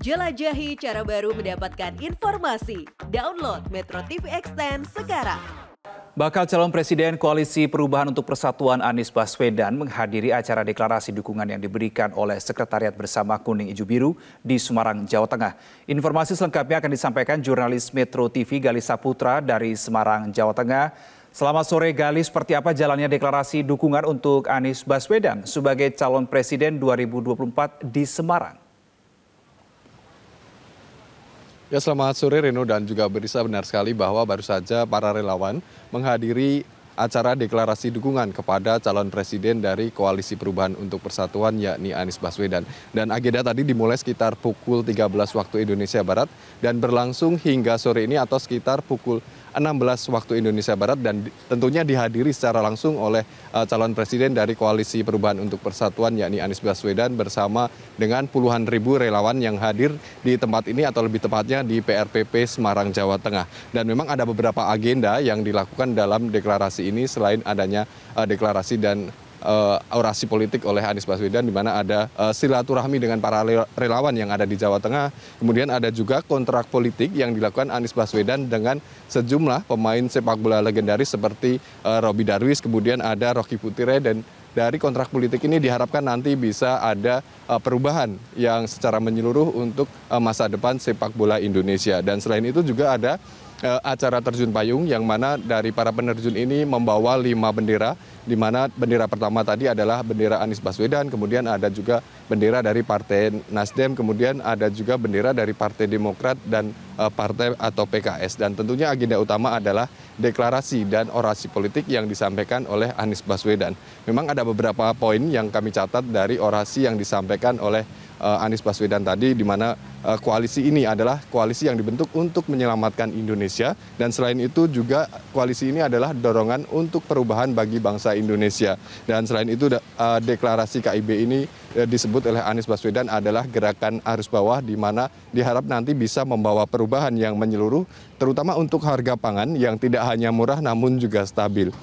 Jelajahi cara baru mendapatkan informasi. Download Metro TV Extend sekarang. Bakal calon presiden Koalisi Perubahan untuk Persatuan Anies Baswedan menghadiri acara deklarasi dukungan yang diberikan oleh Sekretariat Bersama Kuning Ijo Biru di Semarang, Jawa Tengah. Informasi selengkapnya akan disampaikan jurnalis Metro TV Galis Saputra dari Semarang, Jawa Tengah. Selamat sore Galis. seperti apa jalannya deklarasi dukungan untuk Anies Baswedan sebagai calon presiden 2024 di Semarang? Ya selamat sore Reno dan juga Berisa benar sekali bahwa baru saja para relawan menghadiri acara deklarasi dukungan kepada calon presiden dari Koalisi Perubahan untuk Persatuan yakni Anies Baswedan. Dan agenda tadi dimulai sekitar pukul 13 waktu Indonesia Barat dan berlangsung hingga sore ini atau sekitar pukul 16 waktu Indonesia Barat dan tentunya dihadiri secara langsung oleh uh, calon presiden dari koalisi Perubahan untuk Persatuan yakni Anies Baswedan bersama dengan puluhan ribu relawan yang hadir di tempat ini atau lebih tepatnya di PRPP Semarang Jawa Tengah. Dan memang ada beberapa agenda yang dilakukan dalam deklarasi ini selain adanya uh, deklarasi dan uh, eh, orasi politik oleh Anies Baswedan di mana ada uh, silaturahmi dengan para relawan yang ada di Jawa Tengah. Kemudian ada juga kontrak politik yang dilakukan Anies Baswedan dengan sejumlah pemain sepak bola legendaris seperti uh, eh, Robi Darwis, kemudian ada Rocky Putire dan dari kontrak politik ini diharapkan nanti bisa ada perubahan yang secara menyeluruh untuk masa depan sepak bola Indonesia. Dan selain itu juga ada Eh, acara terjun payung yang mana dari para penerjun ini membawa lima bendera di mana bendera pertama tadi adalah bendera Anies Baswedan, kemudian ada juga bendera dari Partai Nasdem, kemudian ada juga bendera dari Partai Demokrat dan eh, Partai atau PKS. Dan tentunya agenda utama adalah deklarasi dan orasi politik yang disampaikan oleh Anies Baswedan. Memang ada beberapa poin yang kami catat dari orasi yang disampaikan oleh uh, Anies Baswedan tadi, di mana Eh, koalisi ini adalah koalisi yang dibentuk untuk menyelamatkan Indonesia dan selain itu juga koalisi ini adalah dorongan untuk perubahan bagi bangsa Indonesia dan selain itu eh, deklarasi KIB ini eh, disebut oleh Anies Baswedan adalah gerakan arus bawah di mana diharap nanti bisa membawa perubahan yang menyeluruh terutama untuk harga pangan yang tidak hanya murah namun juga stabil.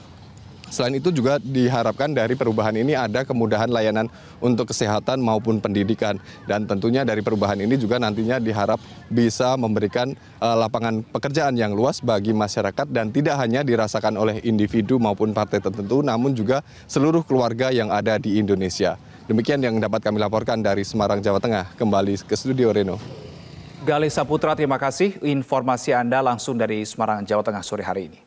Selain itu juga diharapkan dari perubahan ini ada kemudahan layanan untuk kesehatan maupun pendidikan dan tentunya dari perubahan ini juga nantinya diharap bisa memberikan eh, lapangan pekerjaan yang luas bagi masyarakat dan tidak hanya dirasakan oleh individu maupun partai tertentu namun juga seluruh keluarga yang ada di Indonesia. Demikian yang dapat kami laporkan dari Semarang, Jawa Tengah. Kembali ke studio Reno. Galih Saputra, terima kasih informasi Anda langsung dari Semarang, Jawa Tengah sore hari ini.